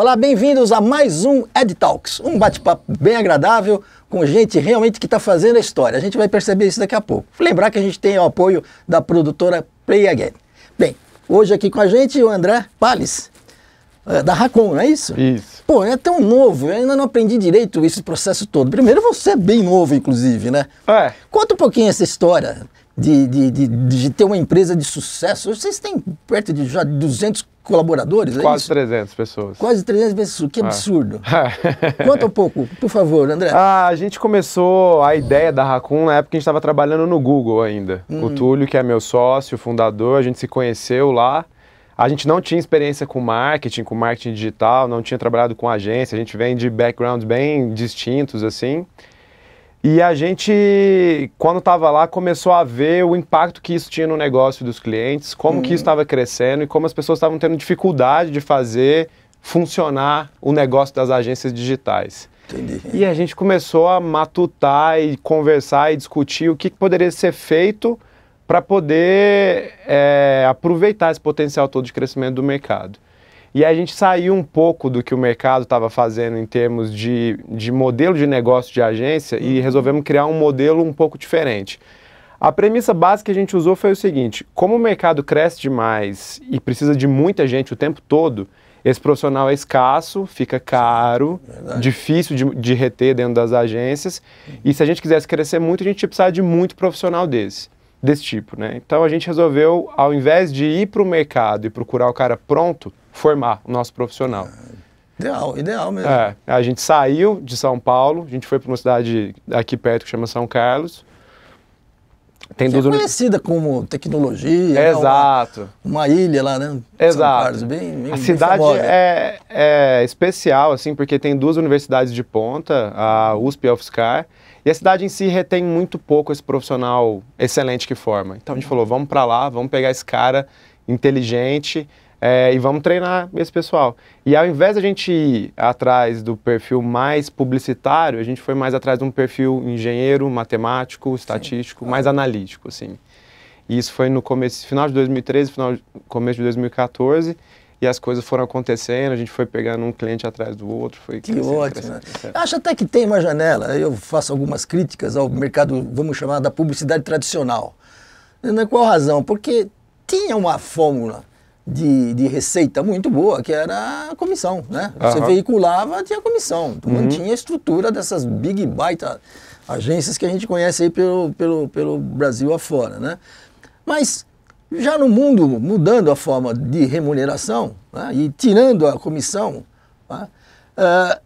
Olá, bem-vindos a mais um Ed Talks, um bate-papo bem agradável com gente realmente que está fazendo a história. A gente vai perceber isso daqui a pouco. Lembrar que a gente tem o apoio da produtora Play Again. Bem, hoje aqui com a gente o André Pales, eh, da Racon, não é isso? Isso. Pô, é tão novo, eu ainda não aprendi direito esse processo todo. Primeiro, você é bem novo, inclusive, né? É. Conta um pouquinho essa história de, de, de, de ter uma empresa de sucesso. Vocês têm perto de já 200 colaboradores? É Quase é 300 pessoas. Quase 300 pessoas, que é. absurdo. Ah. Conta um pouco, por favor, André. Ah, a gente começou a ideia da Racun na época que a gente estava trabalhando no Google ainda. Hum. O Túlio, que é meu sócio, fundador, a gente se conheceu lá. A gente não tinha experiência com marketing, com marketing digital, não tinha trabalhado com agência, a gente vem de backgrounds bem distintos, assim. E a gente, quando estava lá, começou a ver o impacto que isso tinha no negócio dos clientes, como que isso estava uhum. crescendo e como as pessoas estavam tendo dificuldade de fazer funcionar o negócio das agências digitais. Entendi. E a gente começou a matutar e conversar e discutir o que, que poderia ser feito para poder é, aproveitar esse potencial todo de crescimento do mercado. E a gente saiu um pouco do que o mercado estava fazendo em termos de, de modelo de negócio de agência e uhum. resolvemos criar um modelo um pouco diferente. A premissa básica que a gente usou foi o seguinte: como o mercado cresce demais e precisa de muita gente o tempo todo, esse profissional é escasso, fica caro, Verdade. difícil de, de, reter dentro das agências. E se a gente quisesse crescer muito, a gente precisar de muito profissional desse, desse tipo. Né? Então a gente resolveu, ao invés de ir para o mercado e procurar o cara pronto, formar o nosso profissional. Ideal, ideal mesmo. É, a gente saiu de São Paulo, a gente foi para uma cidade aqui perto que chama São Carlos. Tem é duas... é conhecida como tecnologia. Né? exato. Uma, uma, ilha lá, né? Exato. Carlos, bem, bem, a cidade bem é, é especial, assim, porque tem duas universidades de ponta, a USP e a UFSCar, e a cidade em si retém muito pouco esse profissional excelente que forma. Então a gente uhum. falou, vamos para lá, vamos pegar esse cara inteligente, é, e vamos treinar esse pessoal. E ao invés da gente ir atrás do perfil mais publicitário, a gente foi mais atrás de um perfil engenheiro, matemático, estatístico, Sim. mais analítico, assim. E isso foi no começo, final de 2013, final, começo de 2014 e as coisas foram acontecendo, a gente foi pegando um cliente atrás do outro, foi Que crescendo, ótimo, crescendo, Acho até que tem uma janela, eu faço algumas críticas ao mercado, vamos chamar da publicidade tradicional. É qual razão? Porque tinha uma fórmula de, de receita muito boa, que era a comissão, né? Você uhum. veiculava, tinha comissão. uhum. mantinha a estrutura dessas big baita agências que a gente conhece aí pelo, pelo, pelo Brasil afora, né? Mas já no mundo, mudando a forma de remuneração né? e tirando a comissão, né? uh,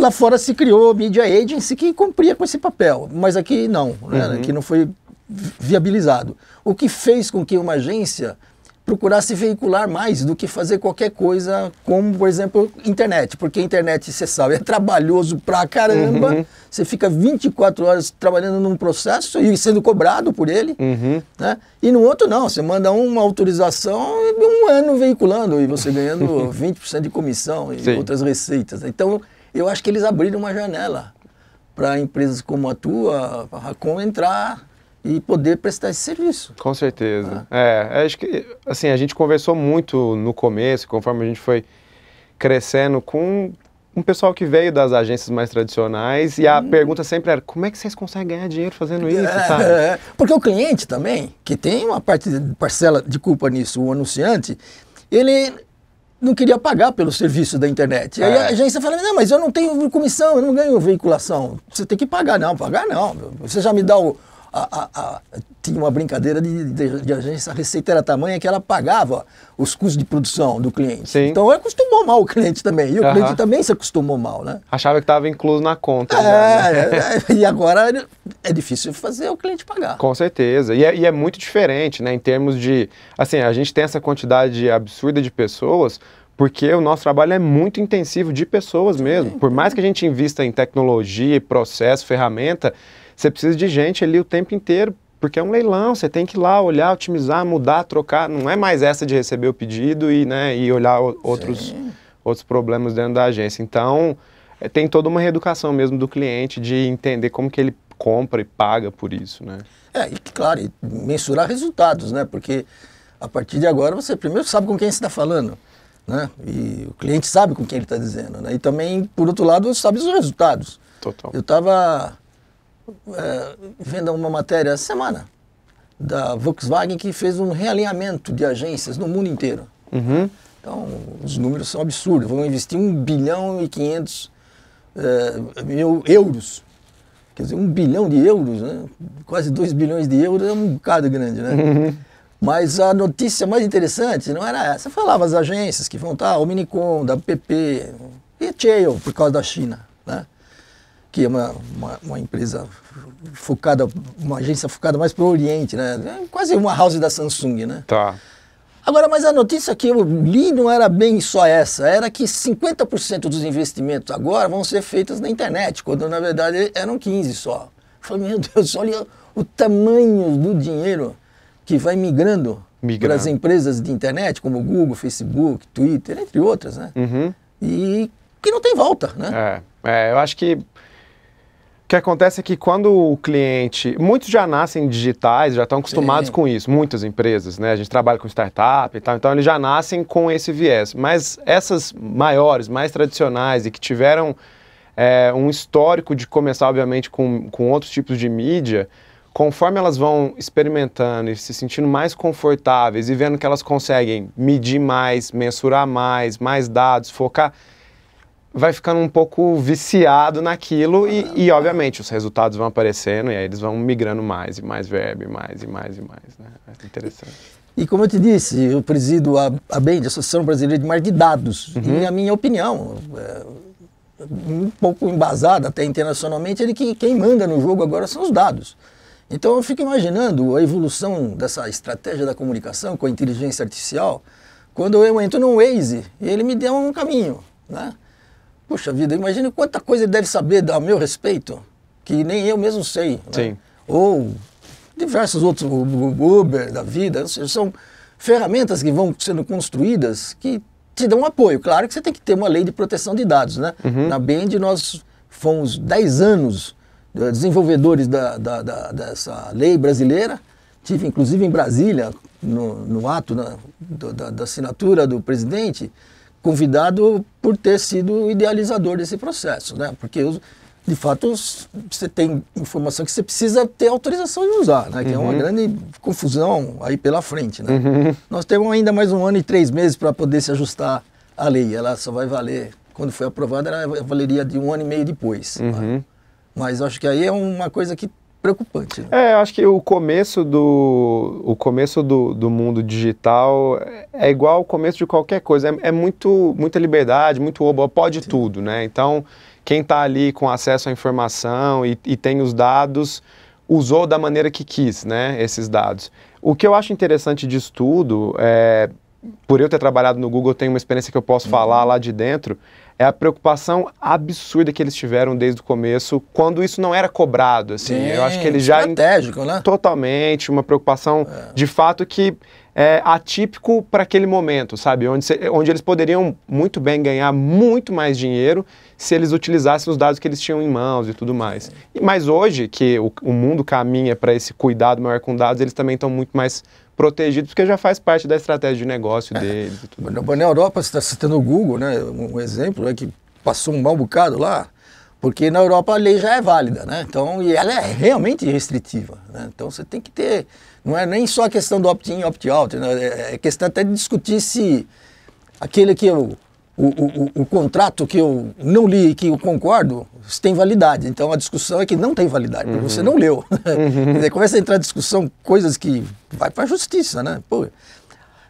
lá fora se criou a media agency que cumpria com esse papel, mas aqui não, né? uhum. aqui não foi viabilizado. O que fez com que uma agência procurar se veicular mais do que fazer qualquer coisa, como, por exemplo, internet. Porque internet, você sabe, é trabalhoso pra caramba. Uhum. Você fica 24 horas trabalhando num processo e sendo cobrado por ele. Uhum. Né? E no outro, não. Você manda uma autorização um ano veiculando e você ganhando 20% de comissão e Sim. outras receitas. Então, eu acho que eles abriram uma janela para empresas como a tua, a Racon, entrar e poder prestar esse serviço. Com certeza. Ah. É, é, acho que assim, a gente conversou muito no começo, conforme a gente foi crescendo com um pessoal que veio das agências mais tradicionais e a hum. pergunta sempre era como é que vocês conseguem ganhar dinheiro fazendo é, isso, é, é, Porque o cliente também, que tem uma parte de parcela de culpa nisso, o anunciante, ele não queria pagar pelo serviço da internet. É. Aí a agência fala, não, mas eu não tenho comissão, eu não ganho veiculação. Você tem que pagar, não. Pagar, não. Você já me dá o, a, a, a, tinha uma brincadeira de, de, de, agência, a receita era tamanha que ela pagava os custos de produção do cliente. Sim. Então acostumou mal o cliente também. E o cliente também se acostumou mal, né? Achava que estava incluso na conta. É, já, né? É, é. e agora é difícil fazer o cliente pagar. Com certeza. E é, e é muito diferente, né? Em termos de. Assim, a gente tem essa quantidade absurda de pessoas, porque o nosso trabalho é muito intensivo de pessoas mesmo. Por mais que a gente invista em tecnologia, processo, ferramenta, você precisa de gente ali o tempo inteiro, porque é um leilão, você tem que ir lá olhar, otimizar, mudar, trocar. Não é mais essa de receber o pedido e, né, e olhar outros, outros problemas dentro da agência. Então, é, tem toda uma reeducação mesmo do cliente de entender como que ele compra e paga por isso, né? É, e claro, e mensurar resultados, né? Porque a partir de agora você primeiro sabe com quem você está falando, né? E o cliente sabe com quem ele está dizendo, né? E também, por outro lado, sabe os resultados. Total. Eu estava é, vendo uma matéria essa semana da Volkswagen que fez um realinhamento de agências no mundo inteiro. Uhum. Então, os números são absurdos. Vão investir 1 bilhão e 500 é, mil euros. Quer dizer, 1 bilhão de euros, né? quase 2 bilhões de euros é um bocado grande, né? Uhum. Mas a notícia mais interessante não era essa. Falava as agências que vão estar, o Minicom, da PP, e Chale, por causa da China, né? que é uma, uma, uma empresa focada, uma agência focada mais para o Oriente, né? É quase uma house da Samsung, né? Tá. Agora, mas a notícia que eu li não era bem só essa, era que 50% dos investimentos agora vão ser feitos na internet, quando na verdade eram 15 só. Eu falei, meu Deus, olha o tamanho do dinheiro que vai migrando, migrando. para as empresas de internet, como Google, Facebook, Twitter, entre outras, né? Uhum. E que não tem volta, né? É, é eu acho que que acontece é que quando o cliente. Muitos já nascem digitais, já estão acostumados Sim. com isso, muitas empresas, né? A gente trabalha com startup e tal, então eles já nascem com esse viés. Mas essas maiores, mais tradicionais e que tiveram é, um histórico de começar, obviamente, com, com outros tipos de mídia, conforme elas vão experimentando e se sentindo mais confortáveis e vendo que elas conseguem medir mais, mensurar mais, mais dados, focar vai ficando um pouco viciado naquilo e, e, obviamente, os resultados vão aparecendo e aí eles vão migrando mais e mais verb, mais e mais e mais, né? É interessante. E, como eu te disse, eu presido a, a BEM, a Associação Brasileira de Mar de Dados, uhum. e a minha opinião, é, um pouco embasada até internacionalmente, é de que quem manda no jogo agora são os dados. Então eu fico imaginando a evolução dessa estratégia da comunicação com a inteligência artificial, quando eu entro no Waze, ele me deu um caminho, né? Poxa vida, imagine quanta coisa ele deve saber a meu respeito, que nem eu mesmo sei. Né? Ou diversos outros, o Uber da vida, são ferramentas que vão sendo construídas que te dão apoio. Claro que você tem que ter uma lei de proteção de dados, né? Uhum. Na Bend nós fomos 10 anos eh, desenvolvedores da, da, da, dessa lei brasileira. Tive inclusive em Brasília, no, no ato né, do, da, da assinatura do presidente, convidado por ter sido idealizador desse processo, né? Porque de fato você tem informação que você precisa ter autorização de usar, né? Que uhum. é uma uhum. grande confusão aí pela frente, né? Uhum. Nós temos ainda mais um ano e três meses para poder se ajustar à lei. Ela só vai valer quando foi aprovada, ela valeria de um ano e meio depois. Uhum. Né? Mas acho que aí é uma coisa que preocupante. Né? É, acho que o começo do, o começo do, do mundo digital é, é igual o começo de qualquer coisa. É, é muito, muita liberdade, muito oba, pode Sim. tudo, né? Então, quem está ali com acesso à informação e, e tem os dados, usou da maneira que quis, né? Esses dados. O que eu acho interessante disso tudo é por eu ter trabalhado no Google, tenho uma experiência que eu posso uhum. falar lá de dentro, é a preocupação absurda que eles tiveram desde o começo, quando isso não era cobrado, assim. Sim, eu acho que eles já... Estratégico, né? Totalmente, uma preocupação é. de fato que é atípico para aquele momento, sabe? Onde, se, onde eles poderiam muito bem ganhar muito mais dinheiro se eles utilizassem os dados que eles tinham em mãos e tudo mais. E, mas hoje, que o, o mundo caminha para esse cuidado maior com dados, eles também estão muito mais protegidos, porque já faz parte da estratégia de negócio deles. Na, Europa, você está citando o Google, né? um exemplo é que passou um mau bocado lá, porque na Europa a lei já é válida, né? Então, e ela é realmente restritiva. Né? Então você tem que ter. Não é nem só a questão do opt-in e opt-out, né? É, é questão até de discutir se aquele que o, o, o, contrato que eu não li e que eu concordo tem validade. Então a discussão é que não tem validade, porque uhum. você não leu. Uhum. começa a entrar discussão, coisas que vai para a justiça, né? Pô.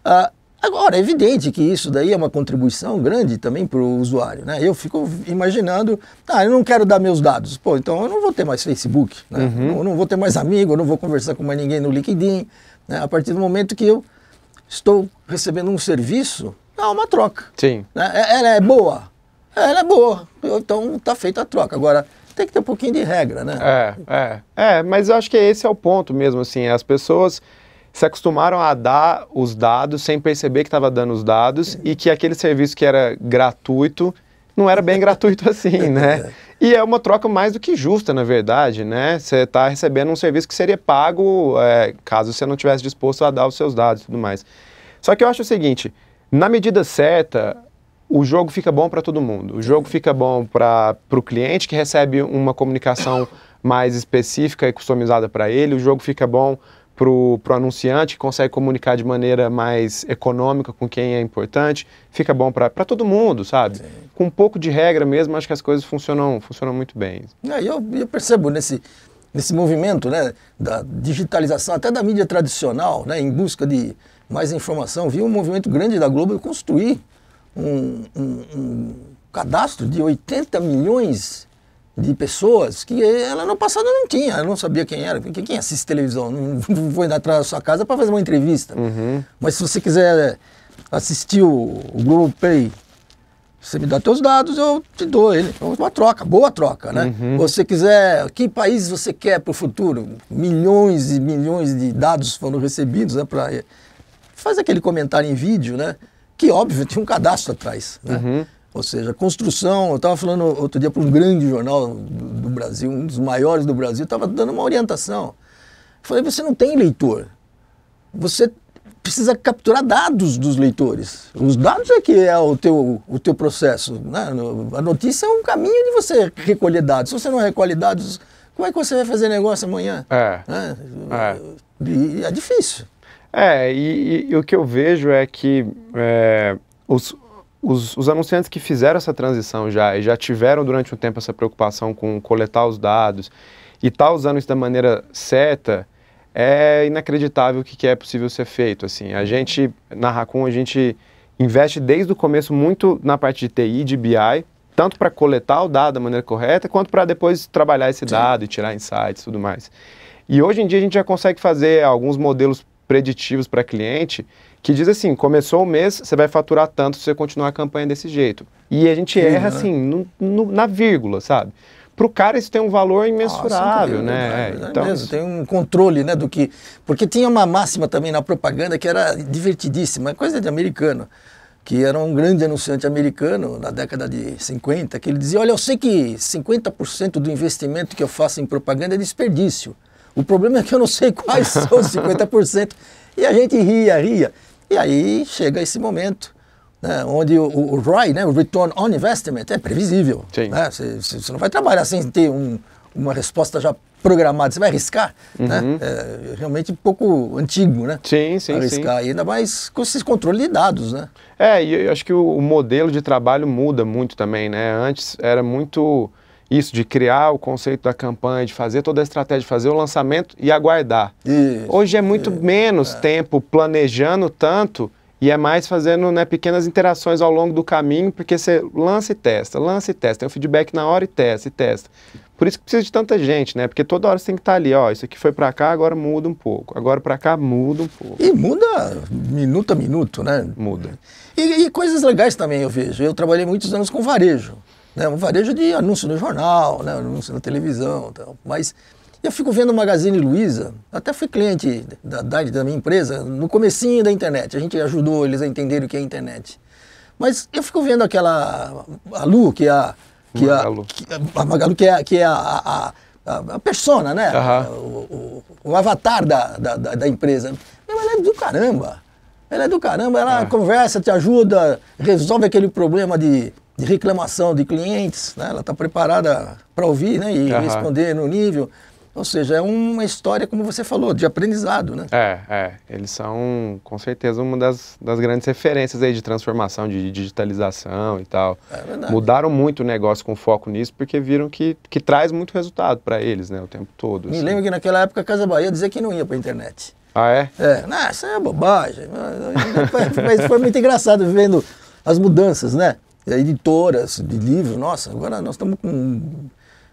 Ah, agora, é evidente que isso daí é uma contribuição grande também para o usuário, né? Eu fico imaginando, ah, eu não quero dar meus dados. Pô, então eu não vou ter mais Facebook, né? Uhum. Eu não vou ter mais amigo, eu não vou conversar com mais ninguém no LinkedIn. Né? A partir do momento que eu estou recebendo um serviço é uma troca. Sim. Né? É, ela é boa? É, ela é boa. Então tá feita a troca. Agora, tem que ter um pouquinho de regra, né? É, é. É, mas eu acho que esse é o ponto mesmo, assim. As pessoas se acostumaram a dar os dados sem perceber que estava dando os dados e que aquele serviço que era gratuito não era bem gratuito assim, né? É. E é uma troca mais do que justa, na verdade, né? Você está recebendo um serviço que seria pago é, caso você não tivesse disposto a dar os seus dados e tudo mais. Só que eu acho o seguinte, na medida certa, o jogo fica bom para todo mundo. O jogo fica bom para o cliente que recebe uma comunicação mais específica e customizada para ele. O jogo fica bom para o anunciante que consegue comunicar de maneira mais econômica com quem é importante. Fica bom para todo mundo, sabe? Sim. Com um pouco de regra mesmo, acho que as coisas funcionam, funcionam muito bem. É, eu, eu percebo nesse, nesse movimento né, da digitalização, até da mídia tradicional, né, em busca de mais informação, vi um movimento grande da Globo construir um, um, um cadastro de 80 milhões de pessoas que ela no passado não tinha, ela não sabia quem era, porque quem assiste televisão não, não foi atrás da sua casa para fazer uma entrevista. Uhum. Mas se você quiser assistir o, o Globo você me dá teus dados, eu te dou ele. É uma troca, boa troca, né? Uhum. Você quiser, que país você quer para o futuro? Milhões e milhões de dados foram recebidos né, para faz aquele comentário em vídeo, né? Que óbvio, tinha um cadastro atrás. Né? Uhum. Ou seja, construção, eu estava falando outro dia para um grande jornal do, do, Brasil, um dos maiores do Brasil, estava dando uma orientação. Falei, você não tem leitor. Você precisa capturar dados dos leitores. Os dados é que é o teu, o teu processo. Né? A notícia é um caminho de você recolher dados. Se você não recolhe dados, como é que você vai fazer negócio amanhã? É. Né? é. é difícil. É, e, e, e o que eu vejo é que é, os, os, os, anunciantes que fizeram essa transição já e já tiveram durante um tempo essa preocupação com coletar os dados e tá usando isso da maneira certa, é inacreditável o que, que é possível ser feito. Assim, a gente, na Racon, a gente investe desde o começo muito na parte de TI, de BI, tanto para coletar o dado da maneira correta, quanto para depois trabalhar esse Sim. dado e tirar insights e tudo mais. E hoje em dia a gente já consegue fazer alguns modelos preditivos para cliente que diz assim, começou o mês, você vai faturar tanto se você continuar a campanha desse jeito. E a gente erra, né? assim, no, no, na vírgula, sabe? para o cara isso tem um valor imensurável, Nossa, é né? É, é então... mesmo, tem um controle, né, do que... Porque tinha uma máxima também na propaganda que era divertidíssima, coisa de americano, que era um grande anunciante americano na década de 50, que ele dizia, olha, eu sei que 50% do investimento que eu faço em propaganda é desperdício, o problema é que eu não sei quais são os 50%. E a gente ria, ria. E aí chega esse momento, né, onde o, o, ROI, né, o Return on Investment, é previsível. Né? Você né? não vai trabalhar sem ter um, uma resposta já programada. Você vai arriscar, né? uhum. né? É realmente um pouco antigo, né? Sim, sim, arriscar. Sim. ainda mais com esse controle de dados, né? É, e eu acho que o, o modelo de trabalho muda muito também, né? Antes era muito isso de criar o conceito da campanha, de fazer toda a estratégia, de fazer o lançamento e aguardar. Isso, Hoje é muito isso, menos é. tempo planejando tanto e é mais fazendo né, pequenas interações ao longo do caminho, porque você lança e testa, lança e testa, tem o feedback na hora e testa e testa. Por isso que precisa de tanta gente, né? Porque toda hora você tem que estar ali, ó, isso aqui foi para cá, agora muda um pouco, agora para cá muda um pouco. E muda minuto a minuto, né? Muda. E, e coisas legais também eu vejo. Eu trabalhei muitos anos com varejo. Né? Um varejo de anúncio no jornal, né? anúncio na televisão. Tal. Mas eu fico vendo o Magazine Luiza, até fui cliente da, da, da minha empresa no comecinho da internet. A gente ajudou eles a entenderem o que é internet. Mas eu fico vendo aquela a Lu, que é a, que é Magalu. a, é, a Magalu, que é, que é a, a, a, a persona, né? Uhum. O, o, o, avatar da, da, da empresa. ela é do caramba. Ela é do caramba, ela é. conversa, te ajuda, resolve aquele problema de de reclamação de clientes, né? ela está preparada para ouvir né? e uhum. responder no nível. Ou seja, é uma história, como você falou, de aprendizado, né? É, é. Eles são, com certeza, uma das, das grandes referências aí de transformação, de digitalização e tal. É Mudaram muito o negócio com foco nisso, porque viram que, que traz muito resultado para eles, né? O tempo todo. Me assim. lembro que naquela época a Casa Bahia dizia que não ia para a internet. Ah, é? É. Não, isso é bobagem. Mas foi muito engraçado vendo as mudanças, né? editoras de livro, nossa, agora nós estamos com.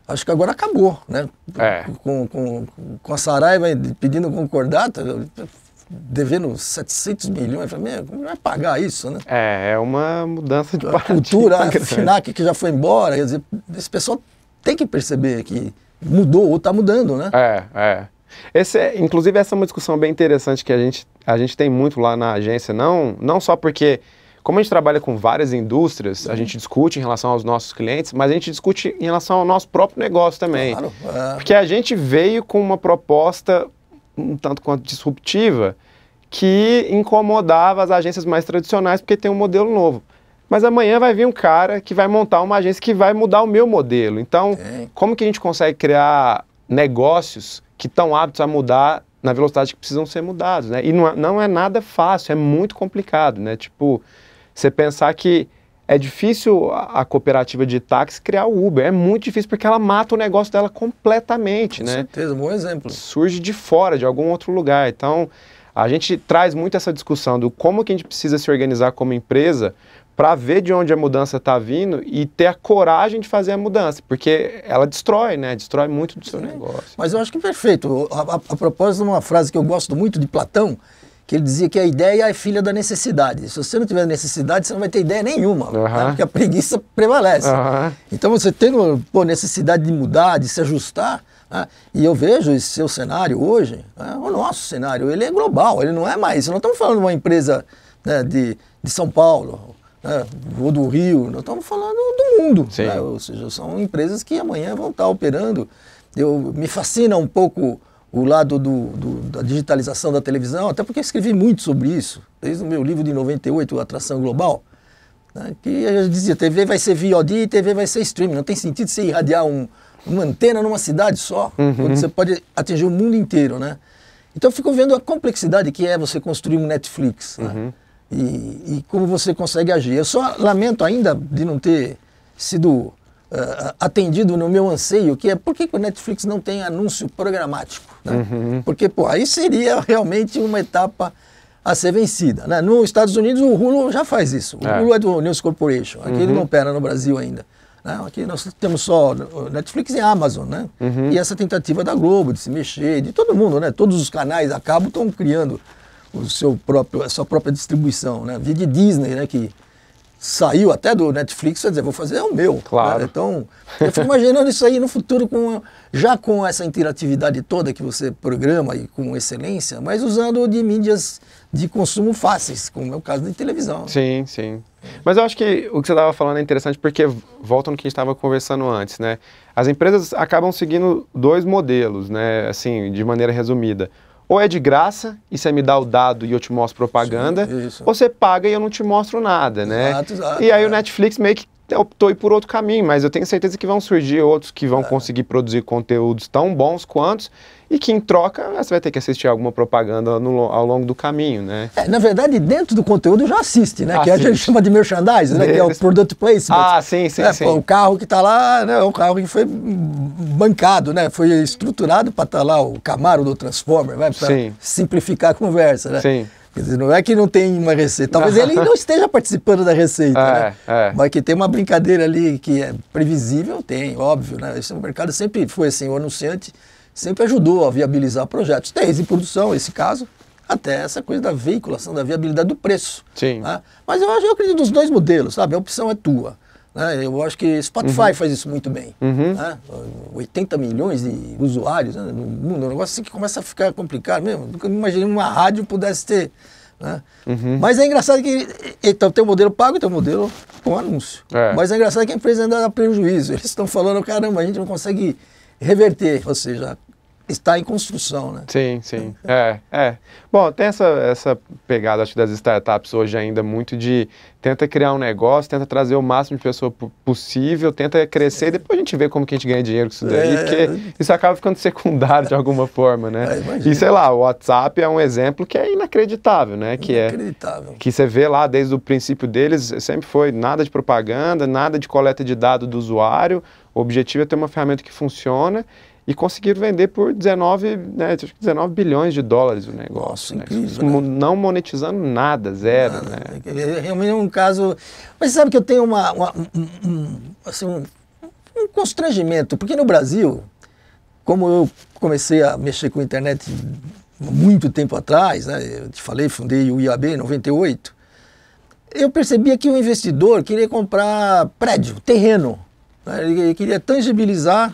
Acho que agora acabou, né? É. Com, com, com a Saraiva pedindo concordata, tá devendo 700 milhões. Falei, como vai pagar isso, né? É, é uma mudança de a Cultura, né? a FINAC que já foi embora, quer dizer, esse pessoal tem que perceber que mudou ou está mudando, né? É, é. Esse, é, inclusive, essa é uma discussão bem interessante que a gente, a gente tem muito lá na agência, não, não só porque como a gente trabalha com várias indústrias, Sim. a gente discute em relação aos nossos clientes, mas a gente discute em relação ao nosso próprio negócio também. Claro. É. Porque a gente veio com uma proposta um tanto quanto disruptiva que incomodava as agências mais tradicionais porque tem um modelo novo. Mas amanhã vai vir um cara que vai montar uma agência que vai mudar o meu modelo. Então, Sim. como que a gente consegue criar negócios que estão aptos a mudar na velocidade que precisam ser mudados, né? E não é, não é nada fácil, é muito complicado, né? Tipo, você pensar que é difícil a cooperativa de táxi criar o Uber. É muito difícil porque ela mata o negócio dela completamente, Com né? certeza, um bom exemplo. Surge de fora, de algum outro lugar. Então, a gente traz muito essa discussão do como que a gente precisa se organizar como empresa para ver de onde a mudança está vindo e ter a coragem de fazer a mudança, porque ela destrói, né? Destrói muito do seu negócio. Mas eu acho que é perfeito. A, a, a propósito de uma frase que eu gosto muito de Platão, que ele dizia que a ideia é filha da necessidade. Se você não tiver necessidade, você não vai ter ideia nenhuma, uhum. né? porque a preguiça prevalece. Uhum. Então, você tendo pô, necessidade de mudar, de se ajustar, né? e eu vejo esse seu cenário hoje, né? o nosso cenário, ele é global, ele não é mais, não estamos falando de uma empresa né, de, de São Paulo, né, ou do Rio, nós estamos falando do mundo. Né? Ou seja, são empresas que amanhã vão estar operando. Eu, me fascina um pouco o lado do, do, da digitalização da televisão, até porque eu escrevi muito sobre isso, desde o meu livro de 98, Atração Global, né, que eu dizia, TV vai ser VOD e TV vai ser streaming, não tem sentido você irradiar um, uma antena numa cidade só, uhum. onde você pode atingir o mundo inteiro, né? Então eu fico vendo a complexidade que é você construir um Netflix, né? uhum. né? e, e como você consegue agir. Eu só lamento ainda de não ter sido Uh, atendido no meu anseio, que é por que, que o Netflix não tem anúncio programático? Né? Uhum. Porque pô, aí seria realmente uma etapa a ser vencida. Né? Nos Estados Unidos o Hulu já faz isso. O é. Hulu é do News Corporation, aqui uhum. ele não opera no Brasil ainda. Né? Aqui nós temos só Netflix e Amazon, né? Uhum. E essa tentativa da Globo de se mexer, de todo mundo, né? Todos os canais a cabo estão criando o seu próprio, a sua própria distribuição, né? Via de Disney, né? Que saiu até do Netflix, quer dizer, vou fazer é o meu. Né? Claro. Né? Então, eu fico imaginando isso aí no futuro, com, já com essa interatividade toda que você programa e com excelência, mas usando de mídias de consumo fáceis, como é o caso da televisão. Sim, sim. Mas eu acho que o que você estava falando é interessante porque volta no que a gente estava conversando antes, né? As empresas acabam seguindo dois modelos, né? Assim, de maneira resumida. Ou é de graça, e você me dá o dado e eu te mostro propaganda, Sim, ou você paga e eu não te mostro nada, né? Exato, exato, e aí é. o né? Netflix meio que optou por outro caminho, mas eu tenho certeza que vão surgir outros que vão é. conseguir produzir conteúdos tão bons quanto e que em troca você vai ter que assistir alguma propaganda no, ao longo do caminho, né? É, na verdade, dentro do conteúdo já assiste, né? Assiste. Que a ah, gente chama de merchandising, né? Que é o product placement. Ah, sim, sim, é, sim. O carro que está lá, né? O carro que foi bancado, né? Foi estruturado para estar tá lá o Camaro do Transformer, né? para simplificar a conversa, né? Sim. Quer dizer, não é que não tem uma receita. Talvez ele não esteja participando da receita, é, né? É. Mas que tem uma brincadeira ali que é previsível, tem, óbvio, né? Esse mercado sempre foi assim, o anunciante sempre ajudou a viabilizar projetos. Desde produção, esse caso, até essa coisa da veiculação, da viabilidade do preço. Sim. Né? Mas eu acho eu acredito nos dois modelos, sabe? A opção é tua. Né? Eu acho que Spotify uhum. faz isso muito bem. Uhum. Né? 80 milhões de usuários né? no mundo, é um negócio assim que começa a ficar complicado mesmo. Nunca imaginei uma rádio pudesse ter. Né? Uhum. Mas é engraçado que então, tem o um modelo pago e tem o um modelo com anúncio. É. Mas é engraçado que a empresa ainda dá prejuízo. Eles estão falando, caramba, a gente não consegue reverter. Ou seja, está em construção, né? Sim, sim. É, é. Bom, tem essa, essa pegada, acho, das startups hoje ainda muito de tenta criar um negócio, tenta trazer o máximo de pessoa possível, tenta crescer, é. e depois a gente vê como que a gente ganha dinheiro com isso daí, é. porque isso acaba ficando secundário de alguma forma, né? É, e sei lá, o WhatsApp é um exemplo que é inacreditável, né? Que é inacreditável. É, que você vê lá desde o princípio deles, sempre foi nada de propaganda, nada de coleta de dados do usuário, o objetivo é ter uma ferramenta que funciona e conseguiram vender por 19, né, 19 bilhões de dólares o negócio. Nossa, né? incrível, né? Não monetizando nada, zero. Nada. Né? É é realmente é um caso. Mas sabe que eu tenho uma, uma um, um, assim, um, um constrangimento, porque no Brasil, como eu comecei a mexer com a internet muito tempo atrás, né, eu te falei, fundei o IAB em 98, eu percebia que o investidor queria comprar prédio, terreno. Né, ele queria tangibilizar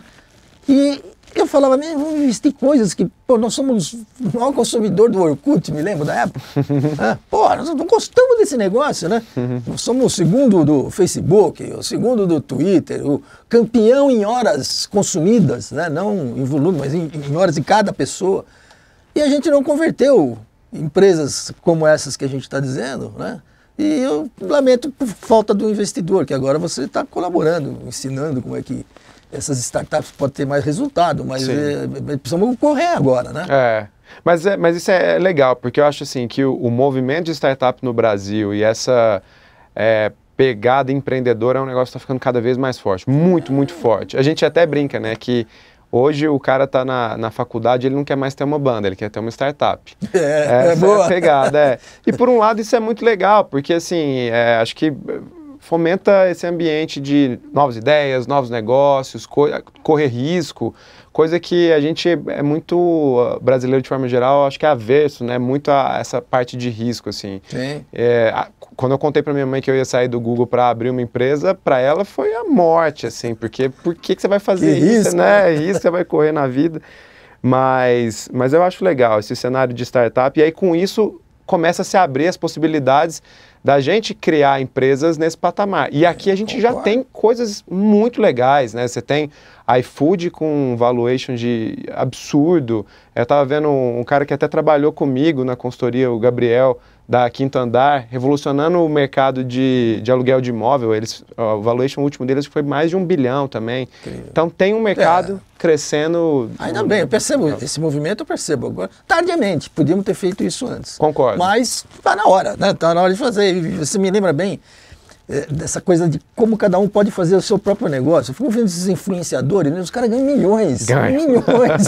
e eu falava, né, vou investir coisas que, pô, nós somos o maior consumidor do Orkut, me lembro da época. ah, pô, nós não gostamos desse negócio, né? Nós uhum. somos o segundo do Facebook, o segundo do Twitter, o campeão em horas consumidas, né? Não em volume, mas em, em horas de cada pessoa. E a gente não converteu empresas como essas que a gente está dizendo, né? E eu lamento por falta do investidor, que agora você está colaborando, ensinando como é que essas startups podem ter mais resultado, mas é, é, precisamos correr agora, né? É. Mas, é, mas isso é, é legal, porque eu acho assim que o, o movimento de startup no Brasil e essa é, pegada empreendedora é um negócio que está ficando cada vez mais forte, muito, muito forte. A gente até brinca, né, que hoje o cara está na, na faculdade, ele não quer mais ter uma banda, ele quer ter uma startup. É, Essa é boa. É a pegada, é. E por um lado isso é muito legal, porque assim, é, acho que fomenta esse ambiente de novas ideias, novos negócios, co correr risco, coisa que a gente é muito ah, brasileiro de forma geral, acho que é averso, né? Muito a, essa parte de risco, assim. Sim. É, a, quando eu contei para minha mãe que eu ia sair do Google para abrir uma empresa, para ela foi a morte, assim, porque por que, que você vai fazer que isso, risco, né? risco né? é você vai correr na vida. Mas, mas eu acho legal esse cenário de startup. E aí, com isso, começa a se abrir as possibilidades da gente criar empresas nesse patamar. E aqui a gente já tem coisas muito legais, né? Você tem iFood com um valuation de absurdo. Eu estava vendo um, um cara que até trabalhou comigo na consultoria, o Gabriel, da Quinto Andar, revolucionando o mercado de, de aluguel de imóvel. Eles, o valuation último deles foi mais de um bilhão também. Então tem um mercado é. crescendo. Ainda bem, eu percebo esse movimento, eu percebo agora. Tardiamente, podíamos ter feito isso antes. Concordo. Mas está na hora, né? Está na hora de fazer. Você me lembra bem, é, dessa coisa de como cada um pode fazer o seu próprio negócio. Eu fico vendo esses influenciadores, né? os caras ganham milhões, Ganha. milhões.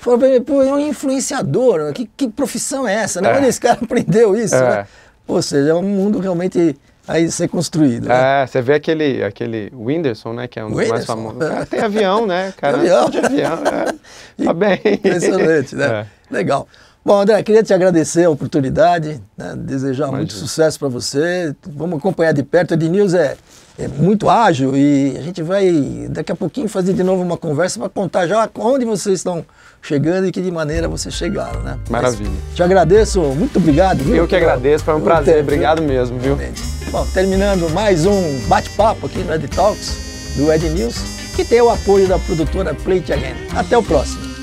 Fala pra mim, pô, é um influenciador, que, que profissão é essa? Né? É. Onde esse cara aprendeu isso? É. Né? Ou seja, é um mundo realmente aí ser construído. Né? É, você vê aquele, aquele Whindersson, né, que é um dos mais famosos. Ah, tem avião, né, cara? Tem avião. de avião, é. Tá bem. Impressionante, né? É. Legal. Bom, André, queria te agradecer a oportunidade, né? desejar Imagina. muito sucesso para você. Vamos acompanhar de perto. A Ednews é, é muito ágil e a gente vai daqui a pouquinho fazer de novo uma conversa para contar já onde vocês estão chegando e que de maneira vocês chegaram, né? Maravilha. Mas te agradeço, muito obrigado. Viu? Eu que agradeço, foi um prazer. Tempo. obrigado mesmo, viu? Bom, terminando mais um bate-papo aqui no Ed Talks do Ed News, que tem o apoio da produtora Play It Again. Até o próximo.